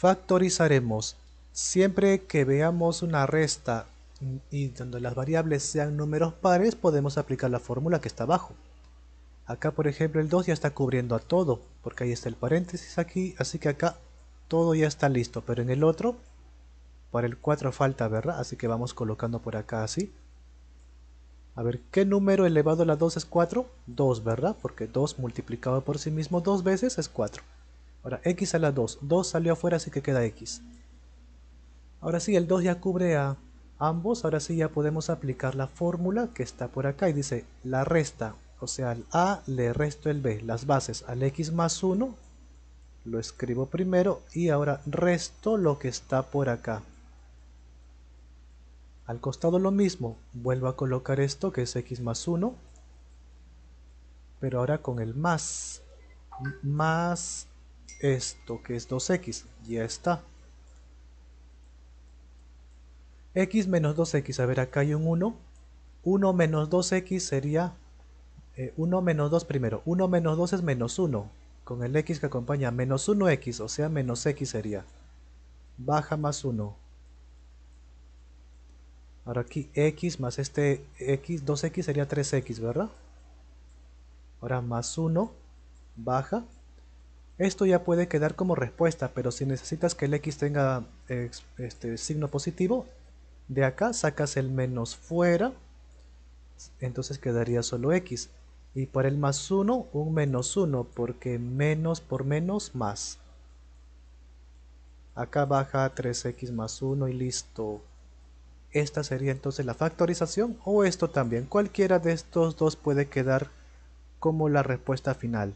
Factorizaremos siempre que veamos una resta y donde las variables sean números pares podemos aplicar la fórmula que está abajo. Acá por ejemplo el 2 ya está cubriendo a todo, porque ahí está el paréntesis aquí, así que acá todo ya está listo, pero en el otro, para el 4 falta, ¿verdad? Así que vamos colocando por acá así. A ver, ¿qué número elevado a la 2 es 4? 2, ¿verdad? Porque 2 multiplicado por sí mismo dos veces es 4. Ahora, x a la 2. 2 salió afuera, así que queda x. Ahora sí, el 2 ya cubre a ambos. Ahora sí ya podemos aplicar la fórmula que está por acá. Y dice, la resta, o sea, al a le resto el b. Las bases al x más 1, lo escribo primero. Y ahora resto lo que está por acá. Al costado lo mismo, vuelvo a colocar esto que es x más 1. Pero ahora con el más, más esto que es 2x, ya está. x menos 2x, a ver acá hay un 1, 1 menos 2x sería 1 eh, menos 2 primero, 1 menos 2 es menos 1, con el x que acompaña, menos 1x, o sea menos x sería, baja más 1. Ahora aquí x más este x, 2x sería 3x, ¿verdad? Ahora más 1, baja, esto ya puede quedar como respuesta, pero si necesitas que el x tenga este signo positivo, de acá sacas el menos fuera, entonces quedaría solo x. Y por el más 1, un menos 1, porque menos por menos más. Acá baja 3x más 1 y listo. Esta sería entonces la factorización o esto también. Cualquiera de estos dos puede quedar como la respuesta final.